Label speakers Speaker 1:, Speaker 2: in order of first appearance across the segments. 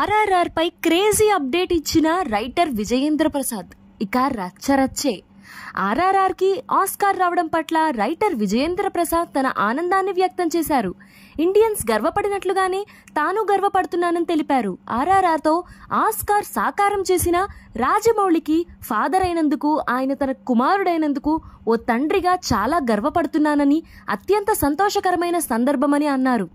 Speaker 1: ఆర్ఆర్ఆర్ పై crazy update ఇచ్చిన writer Vijayendra Prasad ఇక రచ్చరచ్చే ఆర్ఆర్ఆర్కి ఆస్కార్ రావడం పట్ల రైటర్ విజయేంద్ర ప్రసాద్ తన ఆనందాన్ని వ్యక్తం చేశారు ఇండియన్స్ గర్వపడినట్లుగానే తాను గర్వపడుతున్నానని తెలిపారు ఆర్ఆర్ఆర్తో ఆస్కార్ సాకారం చేసిన రాజమౌళికి ఫాదర్ అయినందుకు ఆయన తన కుమారుడైనందుకు ఓ తండ్రిగా చాలా గర్వపడుతున్నానని అత్యంత సంతోషకరమైన సందర్భమని అన్నారు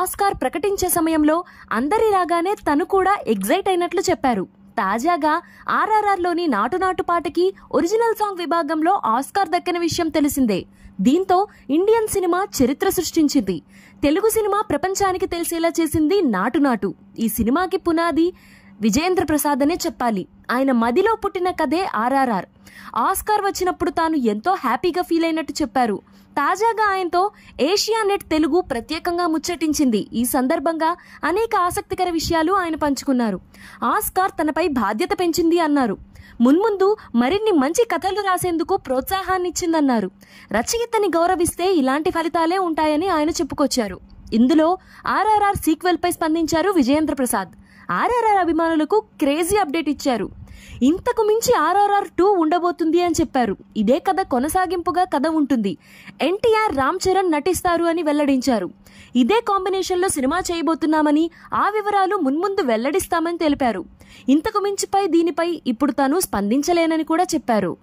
Speaker 1: ఆస్కార్ ప్రకటించే సమయంలో అందరిలాగానే తను కూడా ఎగ్జైట్ అయినట్లు చెప్పారు తాజాగా ఆర్ఆర్ఆర్లోని నాటు నాటు పాటకి ఒరిజినల్ సాంగ్ విభాగంలో ఆస్కార్ దక్కిన విషయం తెలిసిందే దీంతో ఇండియన్ సినిమా చరిత్ర సృష్టించింది తెలుగు సినిమా ప్రపంచానికి తెలిసేలా చేసింది నాటు నాటు ఈ సినిమాకి పునాది విజయేంద్ర ప్రసాద్ అనే చెప్పాలి ఆయన మదిలో పుట్టిన కథే ఆర్ఆర్ఆర్ ఆస్కార్ వచ్చినప్పుడు తాను ఎంతో హ్యాపీగా ఫీల్ అయినట్టు చెప్పారు తాజాగా ఆయనతో ఏషియా నెట్ తెలుగు ప్రత్యేకంగా ముచ్చటించింది ఈ సందర్భంగా అనేక ఆసక్తికర విషయాలు ఆయన పంచుకున్నారు ఆస్కార్ తనపై బాధ్యత పెంచింది అన్నారు మున్ముందు మరిన్ని మంచి కథలు రాసేందుకు ప్రోత్సాహాన్నిచ్చిందన్నారు రచయితని గౌరవిస్తే ఇలాంటి ఫలితాలే ఉంటాయని ఆయన చెప్పుకొచ్చారు ఇందులో ఆర్ఆర్ఆర్ సీక్వెల్పై స్పందించారు విజయేంద్ర ప్రసాద్ ఆర్ఆర్ఆర్ అభిమానులకు క్రేజీ అప్డేట్ ఇచ్చారు ఇంతకు మించి ఆర్ఆర్ఆర్ టూ ఉండబోతుంది అని చెప్పారు ఇదే కథ కొనసాగింపుగా కథ ఉంటుంది ఎన్టీఆర్ రామ్ చరణ్ నటిస్తారు అని వెల్లడించారు ఇదే కాంబినేషన్లో సినిమా చేయబోతున్నామని ఆ వివరాలు మున్ముందు వెల్లడిస్తామని తెలిపారు ఇంతకు మించిపై దీనిపై ఇప్పుడు తాను స్పందించలేనని కూడా చెప్పారు